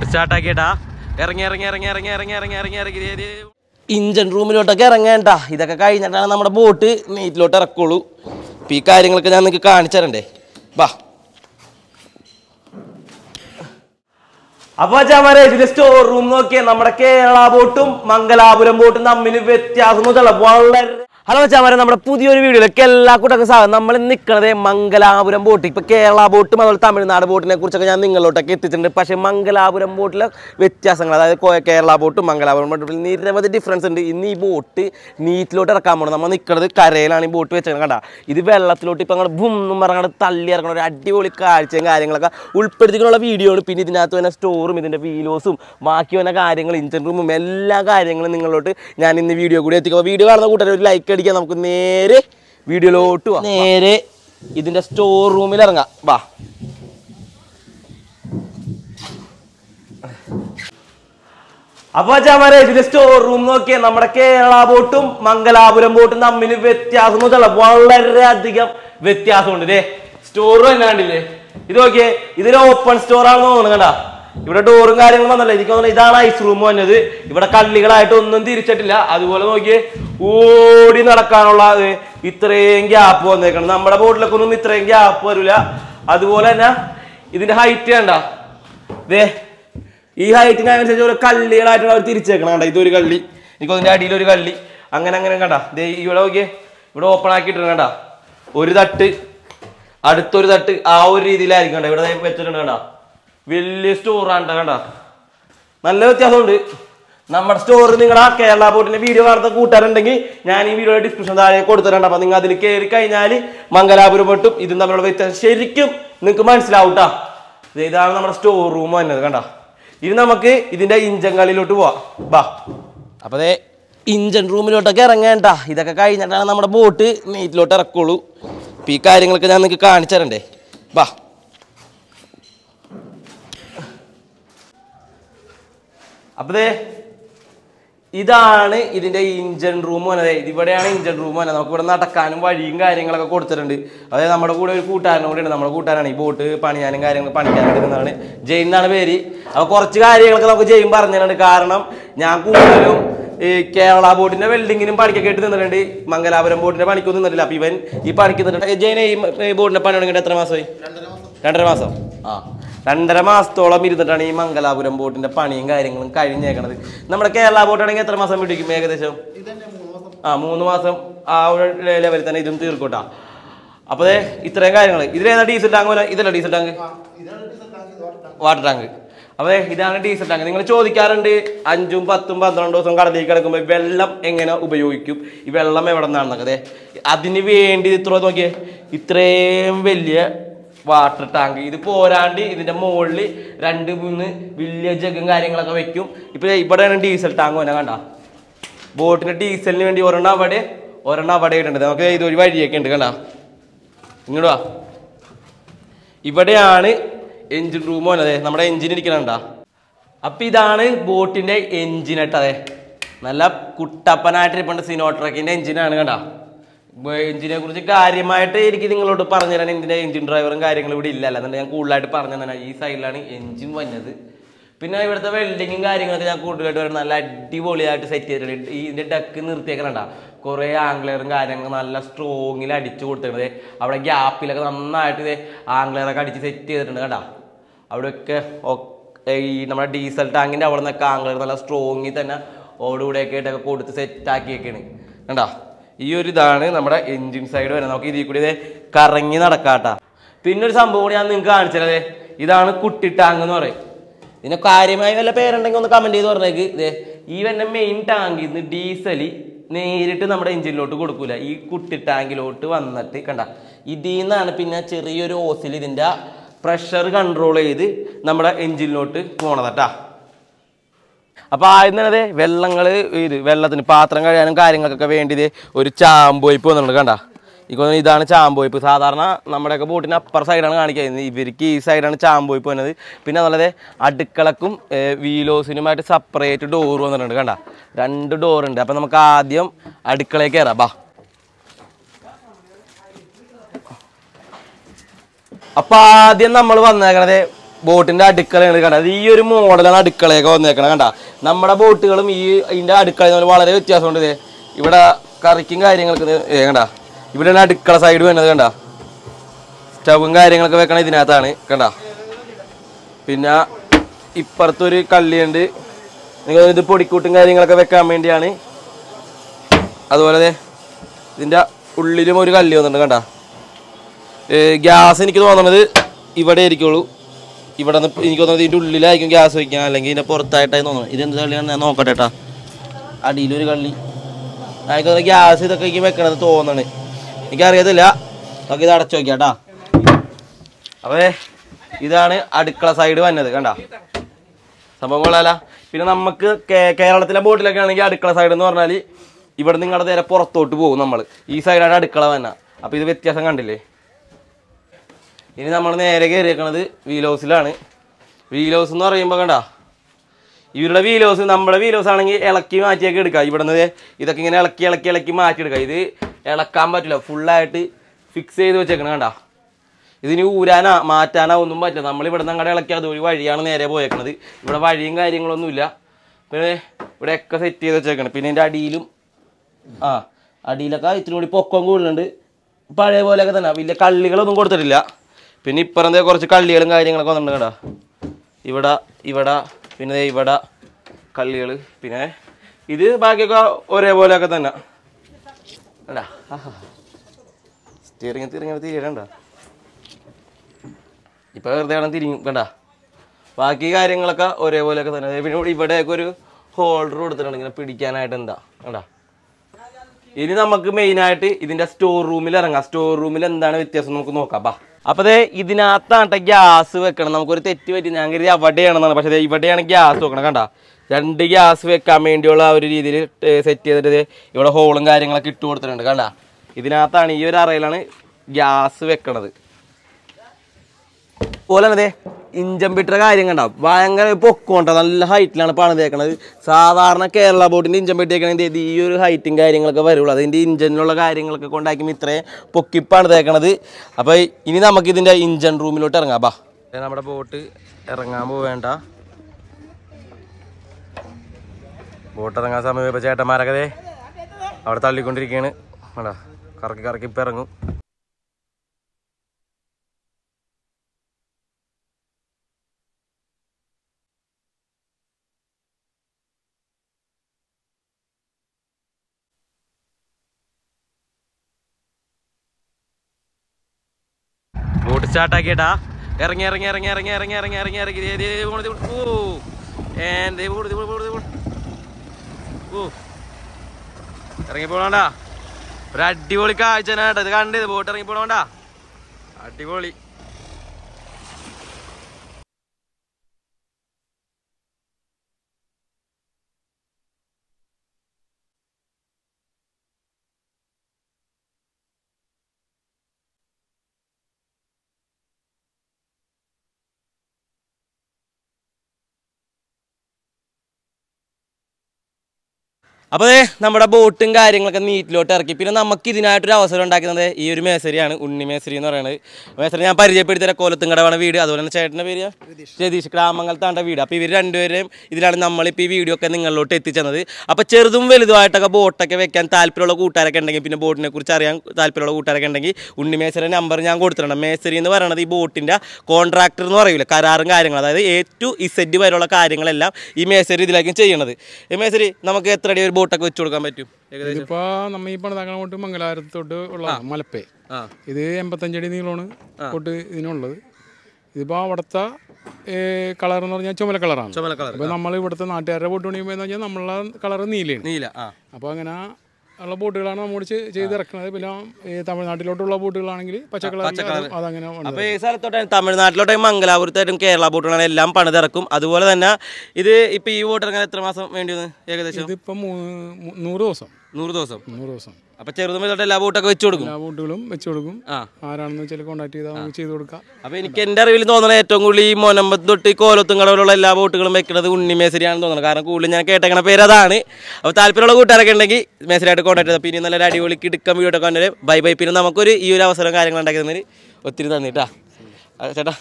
root ഇറങ്ങി ഇറങ്ങി ഇറങ്ങി ഇറങ്ങി ഇറങ്ങി ഇറങ്ങി ഇറങ്ങി ഇറങ്ങി ഇഞ്ചൻ റൂമിലോട്ടൊക്കെ ഇറങ്ങേണ്ട ഇതൊക്കെ കഴിഞ്ഞിട്ടാണ് നമ്മുടെ ബോട്ട് നീറ്റിലോട്ട് ഇറക്കുള്ളൂ അപ്പം ഈ കാര്യങ്ങളൊക്കെ ഞാൻ നിങ്ങൾക്ക് കാണിച്ചു തരണ്ടേ ബാ അപ്പൊ ചാമാരെ സ്റ്റോർ റൂം നോക്കിയാൽ നമ്മുടെ കേരള ബോട്ടും മംഗലാപുരം ബോട്ടും തമ്മിൽ വ്യത്യാസം വളരെ ഹലോ ചാമര നമ്മുടെ പുതിയൊരു വീഡിയോയിലേക്ക് എല്ലാ കൂട്ടൊക്കെ സാധനം നമ്മൾ നിൽക്കുന്നത് മംഗലാപുരം ബോട്ട് ഇപ്പോൾ കേരള ബോട്ടും അതുപോലെ തമിഴ്നാട് ബോട്ടിനെ കുറിച്ചൊക്കെ ഞാൻ നിങ്ങളോട്ടൊക്കെ എത്തിച്ചിട്ടുണ്ട് പക്ഷേ മംഗലാപുരം ബോട്ടിലെ വ്യത്യാസങ്ങൾ അതായത് കേരള ബോട്ടും മംഗലാപുരം ബോട്ടും നിരവധി ഡിഫറൻസ് ഉണ്ട് ഇന്ന് ഈ ബോട്ട് നീറ്റിലോട്ട് ഇറക്കാൻ പോകണം നമ്മൾ നിൽക്കുന്നത് കരയിലാണ് ഈ ബോട്ട് വെച്ചത് കണ്ടാ ഇത് വെള്ളത്തിലോട്ട് ഇപ്പോൾ അങ്ങോട്ട് ഭൂമും പറഞ്ഞാൽ തള്ളി ഇറങ്ങണം ഒരു അടിപൊളി കാഴ്ചയും കാര്യങ്ങളൊക്കെ ഉൾപ്പെടുത്തിക്കുന്നുള്ള വീഡിയോ ആണ് പിന്നെ ഇതിനകത്ത് വന്ന സ്റ്റോറും ഇതിൻ്റെ വീലോസും ബാക്കി വന്ന കാര്യങ്ങൾ ഇഞ്ചിൻ റൂമും എല്ലാ കാര്യങ്ങളും നിങ്ങളോട്ട് ഞാൻ ഇന്ന് വീഡിയോ കൂടി എത്തിക്കും വീഡിയോ കാണുന്ന കൂട്ടർ ഒരു ലൈക്ക് അടിക്കാം നമുക്ക് നേരെ വീഡിയോയിലോട്ട് നേരെ ഇതിന്റെ സ്റ്റോർ റൂമിൽ ഇറങ്ങാം വാ അപ്പൊ ഇതിന്റെ സ്റ്റോർ റൂം നോക്കിയ നമ്മുടെ കേരള ബോട്ടും മംഗലാപുരം ബോട്ടും തമ്മിൽ വ്യത്യാസം വളരെ അധികം വ്യത്യാസമുണ്ട് ഇതേ സ്റ്റോർ തന്നെ കണ്ടില്ലേ ഇത് നോക്കിയേ ഇതൊരു ഓപ്പൺ സ്റ്റോർ ആണെന്ന് തോന്നുന്നു കണ്ടാ ഇവിടെ ഡോറും കാര്യങ്ങളും വന്നല്ലോ എനിക്ക് തോന്നുന്നു ഇതാണ് ഐസ് റൂം വന്നത് ഇവിടെ കള്ളികളായിട്ട് ഒന്നും തിരിച്ചിട്ടില്ല അതുപോലെ നോക്കിയേ ഓടി നടക്കാനുള്ള ഇത്രയും ഗ്യാപ്പ് വന്നേക്കണം നമ്മുടെ ബോട്ടിലൊക്കെ ഒന്നും ഇത്രയും ഗ്യാപ്പ് വരില്ല അതുപോലെ തന്നെ ഇതിന്റെ ഹൈറ്റ് വേണ്ട ദേ ഈ ഹൈറ്റിനനുസരിച്ച് ഒരു കള്ളികളായിട്ടാണ് അവർ തിരിച്ചേക്കണം കണ്ട ഇതൊരു കള്ളി എനിക്ക് അതിൻ്റെ അടിയിൽ ഒരു കള്ളി അങ്ങനെ അങ്ങനെ കണ്ട ദേ ഇവിടെ നോക്കിയേ ഇവിടെ ഓപ്പൺ ആക്കിയിട്ടുണ്ട് കണ്ട ഒരു തട്ട് അടുത്തൊരു തട്ട് ആ ഒരു രീതിയിലായിരിക്കും കണ്ട ഇവിടെ വെച്ചിട്ടുണ്ട് കണ്ട വലിയ സ്റ്റോറാണ് കണ്ട നല്ല വ്യത്യാസമുണ്ട് നമ്മുടെ നിങ്ങൾ ആ കേരള ബോട്ടിന്റെ വീഡിയോ കാണുന്ന കൂട്ടാറുണ്ടെങ്കിൽ ഞാൻ ഈ വീഡിയോ ഡിസ്ക്രിപ്ഷൻ താഴെ കൊടുത്തിട്ടുണ്ട് അപ്പൊ നിങ്ങൾ അതിൽ കയറി കഴിഞ്ഞാൽ മംഗലാപുരം പെട്ടും ഇതും തമ്മിലുള്ള വ്യത്യാസം ശരിക്കും നിങ്ങൾക്ക് മനസ്സിലാവും കേട്ടോ ഇതാണ് നമ്മുടെ സ്റ്റോർ റൂം തന്നെ കണ്ട ഇനി നമുക്ക് ഇതിന്റെ ഇഞ്ചൻ കളിയിലോട്ട് പോവാം ബാ അപ്പൊ അതെ ഇഞ്ചൻ റൂമിലോട്ടൊക്കെ ഇറങ്ങേണ്ട ഇതൊക്കെ കഴിഞ്ഞിട്ടാണ് നമ്മുടെ ബോട്ട് നീറ്റിലോട്ട് ഇറക്കുള്ളൂ അപ്പൊ ഈ കാര്യങ്ങളൊക്കെ ഞാൻ നിങ്ങൾക്ക് കാണിച്ചു തരണ്ടേ ബാ അപ്പോൾ ഇതാണ് ഇതിൻ്റെ ഇഞ്ചൻ റൂം ഇത് ഇതിവിടെയാണ് ഇഞ്ചൻ റൂം വന്നത് നമുക്ക് ഇവിടെ നടക്കാനും വഴിയും കാര്യങ്ങളൊക്കെ കൊടുത്തിട്ടുണ്ട് അതായത് നമ്മുടെ കൂടെ ഒരു കൂട്ടുകാരനും കൂടെയുണ്ട് നമ്മുടെ കൂട്ടുകാരാണ് ഈ ബോട്ട് പണിയാനും കാര്യങ്ങൾ പണിക്കാനും എടുക്കുന്നതാണ് ജെയിൻ എന്നാണ് പേര് അപ്പോൾ കുറച്ച് കാര്യങ്ങളൊക്കെ നമുക്ക് ജെയിൻ പറഞ്ഞിട്ടുണ്ട് കാരണം ഞാൻ കൂടുതലും ഈ കേരള ബോട്ടിന്റെ വെൽഡിങ്ങിനും പണിക്കൊക്കെ ആയിട്ട് നിന്നിട്ടുണ്ട് മംഗലാപുരം ബോട്ടിന്റെ പണിക്കൊന്നും നിന്നിട്ടില്ല അപ്പൊ ഇവൻ ഈ പണിക്ക് നിന്നിട്ടുണ്ട് ജയനെ ഈ ബോട്ടിന്റെ പണി തുടങ്ങിയിട്ട് എത്ര മാസമായി രണ്ടര മാസം ആ രണ്ടര മാസത്തോളം ഇരുന്നിട്ടാണ് ഈ മംഗലാപുരം ബോട്ടിന്റെ പണിയും കാര്യങ്ങളും കഴിഞ്ഞേക്കണത് നമ്മുടെ കേരള ബോട്ടാണെങ്കിൽ എത്ര മാസം പിടിക്കും ഏകദേശം ആ മൂന്ന് മാസം ആ ഒരു ലെവലിൽ തന്നെ ഇതും തീർക്കൂട്ടാ അപ്പോൾ ഇത്രയും കാര്യങ്ങൾ ഇതിലേതാ ഡീസൽ ടാങ്ക് പോലെ ഇതല്ല ഡീസൽ ടാങ്ക് വാട്ടർ ടാങ്ക് അപ്പോൾ ഇതാണ് ഡീസൽ ടാങ്ക് നിങ്ങൾ ചോദിക്കാറുണ്ട് അഞ്ചും പത്തും പന്ത്രണ്ട് ദിവസം കടലിൽ കിടക്കുമ്പോൾ വെള്ളം എങ്ങനെ ഉപയോഗിക്കും ഈ വെള്ളം എവിടെ നിന്നാണെന്നൊക്കെ അതെ അതിന് വേണ്ടി ഇത്ര നോക്കിയേ ഇത്രയും വലിയ വാട്ടർ ടാങ്ക് ഇത് പോരാണ്ട് ഇതിന്റെ മുകളിൽ രണ്ട് മൂന്ന് വലിയ ജഗും കാര്യങ്ങളൊക്കെ വെക്കും ഇവിടെ ഇവിടെയാണ് ഡീസൽ ടാങ്ക് വന്നെ കണ്ട ബോട്ടിന്റെ ഡീസലിന് വേണ്ടി ഒരെണ്ണം അവിടെ ഒരെണ്ണം അവിടെ ഇട്ടുണ്ട് നമുക്ക് ഇതൊരു വഴിയൊക്കെ ഉണ്ട് കണ്ട വാ ഇവിടെയാണ് എഞ്ചിൻ റൂം അതെ നമ്മുടെ എഞ്ചിൻ ഇരിക്കണണ്ട അപ്പൊ ഇതാണ് ബോട്ടിന്റെ എഞ്ചിൻ കേട്ടോ അതെ നല്ല കുട്ടപ്പനായിട്ടിരിപ്പുണ്ട് സിനോട്രക്കിന്റെ എഞ്ചിനാണ് കണ്ടോ എഞ്ചിനെ കുറിച്ച് കാര്യമായിട്ട് എനിക്ക് നിങ്ങളോട് പറഞ്ഞു തരാൻ എന്തിനാ എഞ്ചിൻ ഡ്രൈവറും കാര്യങ്ങളും ഇവിടെ ഇല്ല അല്ലാന്നുണ്ടെങ്കിൽ ഞാൻ കൂടുതലായിട്ട് പറഞ്ഞു തന്നെ ഈ സൈഡിലാണ് എഞ്ചിൻ വന്നത് പിന്നെ ഇവിടുത്തെ വെൽഡിങ്ങും കാര്യങ്ങളൊക്കെ ഞാൻ കൂടുതലായിട്ട് നല്ല അടിപൊളിയായിട്ട് സെറ്റ് ചെയ്തിട്ടുണ്ട് ഇതിന്റെ ഡക്ക് നിർത്തിയേക്കണണ്ട കുറേ ആംഗ്ലറും കാര്യങ്ങളും നല്ല സ്ട്രോങ്ങിൽ അടിച്ചു കൊടുത്തിട്ടുണ്ട് അവിടെ ഗ്യാപ്പിലൊക്കെ നന്നായിട്ട് ഇത് ആംഗ്ലറൊക്കെ അടിച്ച് സെറ്റ് ചെയ്തിട്ടുണ്ട് കേട്ടാ അവിടെയൊക്കെ ഈ നമ്മുടെ ഡീസൽ ടാങ്കിന്റെ അവിടെ നിന്നൊക്കെ ആംഗ്ലർ നല്ല സ്ട്രോങ്ങിൽ തന്നെ ഓടുകൂടെയൊക്കെ ആയിട്ടൊക്കെ കൊടുത്ത് സെറ്റാക്കിയൊക്കെയാണ് കണ്ടോ ഈ ഒരു ഇതാണ് നമ്മുടെ എൻജിൻ സൈഡ് വരുന്നത് നമുക്ക് ഇതിൽ കൂടി കറങ്ങി നടക്കാട്ടാ പിന്നെ ഒരു സംഭവം കൂടി ഞാൻ നിങ്ങൾക്ക് കാണിച്ചത് ഇതാണ് കുട്ടി ടാങ്ക് എന്ന് പറയും ഇതിനെ കാര്യമായി വല്ല പേരുണ്ടെങ്കിൽ ഒന്ന് കമന്റ് ചെയ്ത് പറഞ്ഞേക്ക് ഇതേ ഈ വരുന്ന മെയിൻ ടാങ്കിൽ നിന്ന് ഡീസൽ നേരിട്ട് നമ്മുടെ എഞ്ചിനിലോട്ട് കൊടുക്കൂല ഈ കുട്ടി ടാങ്കിലോട്ട് വന്നിട്ട് കണ്ട ഇതിൽ നിന്നാണ് പിന്നെ ചെറിയൊരു ഓസിൽ ഇതിൻ്റെ പ്രഷർ കൺട്രോൾ ചെയ്ത് നമ്മുടെ എഞ്ചിനിലോട്ട് പോണതട്ടാ അപ്പോൾ ആയിരുന്നത് വെള്ളങ്ങള് ഇത് വെള്ളത്തിന് പാത്രം കഴിയാനും കാര്യങ്ങൾക്കൊക്കെ വേണ്ടിയത് ഒരു ചാമ്പോയ്പ് വന്നിട്ടുണ്ട് കണ്ട ഇപ്പൊ ഇതാണ് ചാമ്പോയ്പ് സാധാരണ നമ്മുടെയൊക്കെ ബോട്ടിന് അപ്പർ സൈഡാണ് കാണിക്കുന്നത് ഇവർക്ക് ഈ സൈഡാണ് ചാമ്പോയ്പ് വന്നത് പിന്നെ എന്നുള്ളത് അടുക്കളക്കും വീലോസിനുമായിട്ട് സെപ്പറേറ്റ് ഡോർ വന്നിട്ടുണ്ട് കണ്ട രണ്ട് ഡോർ ഉണ്ട് അപ്പൊ നമുക്ക് ആദ്യം അടുക്കളയിൽ കയറാം ബാ അപ്പൊ ആദ്യം നമ്മൾ വന്നേക്കണത് ബോട്ടിന്റെ അടുക്കളയാണ് കണ്ടത് ഈ ഒരു മോഡലാണ് അടുക്കളയൊക്കെ വന്നേക്കണത് കണ്ട നമ്മുടെ ബോട്ടുകളും ഈ ഇതിന്റെ അടുക്കളയിൽ വളരെ വ്യത്യാസമുണ്ട് ഇവിടെ കറിക്കും കാര്യങ്ങൾക്ക് ഏ കണ്ട ഇവിടെയാണ് അടുക്കള സൈഡ് വേണ്ടത് കണ്ട സ്റ്റവും കാര്യങ്ങളൊക്കെ വെക്കണത് ഇതിനകത്താണ് കണ്ട പിന്നെ ഇപ്പുറത്തൊരു കള്ളിയുണ്ട് നിങ്ങൾ ഇത് പൊടിക്കൂട്ടും കാര്യങ്ങളൊക്കെ വെക്കാൻ വേണ്ടിയാണ് അതുപോലെ ഇതിൻ്റെ ഉള്ളിലും ഒരു കല്ല് വന്നിട്ടുണ്ട് കണ്ട ഗ്യാസ് എനിക്ക് തോന്നുന്നത് ഇവിടെ ആയിരിക്കുള്ളൂ ഇവിടെ നിന്ന് എനിക്ക് തോന്നുന്നത് ഇതിൻ്റെ ഉള്ളിലായിരിക്കും ഗ്യാസ് വയ്ക്കാൻ അല്ലെങ്കിൽ ഇതിൻ്റെ പുറത്തായിട്ടായി തോന്നുന്നു ഇതെന്ത് കളിയാണ് ഞാൻ നോക്കട്ടെ കേട്ടാ അടിയിലൊരു കള്ളി എനിക്ക് തോന്നുന്നത് ഗ്യാസ് ഇതൊക്കെ എനിക്ക് വെക്കണത് എനിക്ക് എനിക്കറിയത്തില്ല നമുക്ക് ഇത് അടച്ചു നോക്കിയാ കേട്ടാ അപ്പേ ഇതാണ് അടുക്കള സൈഡ് വന്നത് കണ്ട സംഭവം കൊള്ളാല പിന്നെ നമുക്ക് കേരളത്തിലെ ബോട്ടിലൊക്കെ ആണെങ്കിൽ അടുക്കള സൈഡ് എന്ന് പറഞ്ഞാൽ ഇവിടെ നിങ്ങളുടെ നേരെ പുറത്തോട്ട് പോകും നമ്മൾ ഈ സൈഡാണ് അടുക്കള വന്ന അപ്പോൾ ഇത് വ്യത്യാസം കണ്ടില്ലേ ഇനി നമ്മൾ നേരെ കയറിയേക്കണത് വീലോസിലാണ് വീലോസ് എന്ന് പറയുമ്പോൾ കണ്ട ഇവരുടെ വീലോസ് നമ്മുടെ വീലോസ് ആണെങ്കിൽ ഇളക്കി മാറ്റിയൊക്കെ എടുക്കുക ഇവിടെ നിന്ന് ഇതൊക്കെ ഇങ്ങനെ ഇളക്കി ഇളക്കി ഇളക്കി മാറ്റി എടുക്കുക ഇത് ഇളക്കാൻ പറ്റില്ല ഫുള്ളായിട്ട് ഫിക്സ് ചെയ്ത് വെച്ചേക്കണം കണ്ട ഇതിന് ഊരാനാ മാറ്റാനാ ഒന്നും പറ്റില്ല നമ്മൾ നിന്ന് അങ്ങോട്ട് ഇളക്കി അതൊരു വഴിയാണ് നേരെ പോയേക്കണത് ഇവിടെ വഴിയും കാര്യങ്ങളൊന്നുമില്ല പിന്നെ ഇവിടെ ഒക്കെ സെറ്റ് ചെയ്ത് വെച്ചേക്കണം പിന്നെ എൻ്റെ അടിയിലും ആ അടിയിലൊക്കെ ഇത്തിരി കൂടി പൊക്കം കൂടുതലുണ്ട് പഴയ പോലെയൊക്കെ തന്നെ വലിയ കള്ളികളൊന്നും കൊടുത്തിട്ടില്ല പിന്നെ ഇപ്പുറത്തെ കുറച്ച് കള്ളികളും കാര്യങ്ങളൊക്കെ വന്നിട്ടുണ്ട് കേട്ടോ ഇവിടെ ഇവിടെ പിന്നെ ഇവിടെ കള്ളികൾ പിന്നെ ഇത് ബാക്കിയൊക്കെ ഒരേപോലെയൊക്കെ തന്നെ അല്ല സ്റ്റിയറിങ് തിരിങ്ങനെ തിരിയണ്ട ഇപ്പോൾ വെറുതെ വേണം തിരിഞ്ഞ് ബാക്കി കാര്യങ്ങളൊക്കെ ഒരേപോലെയൊക്കെ തന്നെ പിന്നെ ഇവിടെയൊക്കെ ഒരു ഹോൾഡർ കൊടുത്തിട്ടുണ്ട് ഇങ്ങനെ പിടിക്കാനായിട്ട് എന്താ കണ്ടാ ഇനി നമുക്ക് മെയിനായിട്ട് ഇതിൻ്റെ സ്റ്റോർ റൂമിൽ ഇറങ്ങാം സ്റ്റോർ റൂമിൽ എന്താണ് വ്യത്യാസം നമുക്ക് നോക്കാം ബാ അപ്പോൾ അതേ ഇതിനകത്താണ് ഗ്യാസ് വെക്കണം നമുക്കൊരു തെറ്റ് പറ്റി ഞാൻ കരുതി അവിടെയാണെന്നാണ് പക്ഷെ ഇവിടെയാണ് ഗ്യാസ് വെക്കണം കണ്ട രണ്ട് ഗ്യാസ് വെക്കാൻ വേണ്ടിയുള്ള ആ ഒരു രീതിയിൽ സെറ്റ് ചെയ്തിട്ട് ഇവിടെ ഹോളും കാര്യങ്ങളൊക്കെ ഇട്ട് കൊടുത്തിട്ടുണ്ട് കണ്ട ഇതിനകത്താണ് ഈ ഒരു അറയിലാണ് ഗ്യാസ് വെക്കണത് പോലെ അതെ ഇഞ്ചംപിട്ട കാര്യം കണ്ടാവും ഭയങ്കര പൊക്കോണ്ട നല്ല ഹൈറ്റിലാണ് പണി തേക്കണത് സാധാരണ കേരള ബോട്ടിൻ്റെ ഇഞ്ചംപിട്ട് തേക്കണമെങ്കിൽ ഈ ഒരു ഹൈറ്റും കാര്യങ്ങളൊക്കെ വരുള്ളൂ അതിൻ്റെ ഇഞ്ചിനുള്ള കാര്യങ്ങളൊക്കെ കൊണ്ടാക്കി ഇത്രയും പൊക്കിപ്പാണ് തേക്കണത് അപ്പോൾ ഇനി നമുക്ക് ഇതിൻ്റെ ഇഞ്ചൻ റൂമിലോട്ട് ഇറങ്ങാം ബാ നമ്മുടെ ബോട്ട് ഇറങ്ങാൻ പോവേണ്ട ബോട്ട് ഇറങ്ങാൻ സമയം ഇപ്പോൾ ചേട്ടന്മാരൊക്കെ അവിടെ തള്ളിക്കൊണ്ടിരിക്കുകയാണ് വേണ്ട കറക്കി കറക്കി ഇപ്പം ഇറങ്ങും സ്റ്റാർട്ടാക്കിയേട്ടാ ഇറങ്ങി ഇറങ്ങി ഇറങ്ങി ഇറങ്ങി ഇറങ്ങി ഇറങ്ങി ഇറങ്ങി ഇറങ്ങി ഇറങ്ങി ഏന്തേ ഇറങ്ങിപ്പോണോണ്ടാ ഒരു അടിപൊളി കാഴ്ച ഇത് കണ്ടത് ബോട്ട് ഇറങ്ങിപ്പോണോണ്ടാ അടിപൊളി അപ്പോൾ അതേ നമ്മുടെ ബോട്ടും കാര്യങ്ങളൊക്കെ നീറ്റിലോട്ട് ഇറക്കി പിന്നെ നമുക്ക് ഇതിനായിട്ടൊരു അവസരം ഉണ്ടാക്കുന്നത് ഈ ഒരു മേസരിയാണ് ഉണ്ണി മേസരി എന്ന് പറയുന്നത് മേസരി ഞാൻ പരിചയപ്പെടുത്തരാം കോലത്തുങ്കടവാണ് വീട് അതുപോലെ തന്നെ ചേട്ടൻ്റെ പേര് രതീഷ് ഗ്രാമങ്ങളത്താണ്ട വീട് അപ്പോൾ ഇവർ രണ്ടുപേരെയും ഇതിലാണ് നമ്മളിപ്പോൾ ഈ വീഡിയോ ഒക്കെ നിങ്ങളിലോട്ട് എത്തിച്ചത് അപ്പോൾ ചെറുതും വലുതുമായിട്ടൊക്കെ ബോട്ടൊക്കെ വെക്കാൻ താല്പര്യമുള്ള കൂട്ടുകാരൊക്കെ ഉണ്ടെങ്കിൽ പിന്നെ ബോട്ടിനെ കുറിച്ച് അറിയാൻ താല്പര്യമുള്ള കൂട്ടുകാരൊക്കെ ഉണ്ടെങ്കിൽ ഉണ്ണി മേസരിയുടെ നമ്പർ ഞാൻ കൊടുത്തിട്ടുണ്ട് മേസരി എന്ന് പറയുന്നത് ഈ ബോട്ടിൻ്റെ കോൺട്രാക്ടർ എന്ന് പറയില്ല കരാറും കാര്യങ്ങളും അതായത് എ ടു ഇസെഡ് വരെയുള്ള കാര്യങ്ങളെല്ലാം ഈ മേസരി ഇതിലേക്കും ചെയ്യണത് ഈ മേസരി നമുക്ക് എത്ര ഒരു ബോട്ടൊക്കെ വെച്ച് കൊടുക്കാൻ പറ്റും ഏകദേശം ഇപ്പോ നമ്മ ഈ പണിതാക്കണ ബോട്ട് മംഗലാപുരത്ത് തൊട്ട് ഉള്ള മലപ്പേ ഇത് എൺപത്തഞ്ചടി നീളമാണ് ബോട്ട് ഇതിനുള്ളത് ഇതിപ്പോ അവിടത്തെ കളർ എന്ന് പറഞ്ഞാൽ ചുമല കളറാണ് ചുമല കളർ നമ്മൾ ഇവിടുത്തെ നാട്ടുകാരുടെ ബോട്ട് പണിയുമ്പോ നമ്മളെ കളർ നീലയാണ് നീല അപ്പൊ അങ്ങനെ ഉള്ള ബോട്ടുകളാണ് നമ്മോട് ചെയ്ത് ഇറക്കുന്നത് പിന്നെ തമിഴ്നാട്ടിലോട്ടുള്ള ബോട്ടുകളാണെങ്കിൽ പച്ചക്കളർ അതങ്ങനെ അപ്പോൾ ഈ സ്ഥലത്തോട്ടാണ് തമിഴ്നാട്ടിലോട്ടായി മംഗലാപുരത്തായിട്ടും കേരള ബോട്ടുകളാണ് എല്ലാം പണിതിറക്കും അതുപോലെ തന്നെ ഇത് ഇപ്പൊ ഈ ബോട്ട് ഇറങ്ങാൻ എത്ര മാസം വേണ്ടി വന്നു ഏകദേശം ഇതിപ്പോ നൂറ് ദിവസം നൂറ് ദിവസം നൂറ് ദിവസം അപ്പൊ ചെറുതുമ്പോ തൊട്ട് എല്ലാ ബൂട്ടൊക്കെ വെച്ചു കൊടുക്കും എല്ലാ ബോട്ടുകളും വെച്ചു കൊടുക്കും ആരാണെന്ന് വെച്ചാൽ കോൺടാക്ട് ചെയ്താൽ ചെയ്തു കൊടുക്കാം അപ്പൊ എനിക്ക് എന്റെ അറിവിൽ തോന്നുന്നത് ഏറ്റവും കൂടുതൽ ഈ മൊനമ്പത് തൊട്ട് കോലത്തും കടവിലുള്ള എല്ലാ ബോട്ടുകളും വെക്കുന്നത് ഉണ്ണിമേസരിയാണെന്ന് തോന്നുന്നത് കാരണം കൂടുതൽ ഞാൻ കേട്ടേക്കണ പേര് അതാണ് അപ്പൊ താല്പര്യമുള്ള കൂട്ടുകാരൊക്കെ ഉണ്ടെങ്കിൽ മേസരിയായിട്ട് കോൺടാക്ട് ചെയ്താൽ പിന്നെ നല്ലൊരു അടിപൊളി കിടുക്കം വീടൊക്കെ ബൈ ബൈ പിന്നെ നമുക്കൊരു ഈ ഒരു അവസരം കാര്യങ്ങൾ ഉണ്ടാക്കി തന്നതിന് ഒത്തിരി തന്നിട്ടാ ചേട്ടാ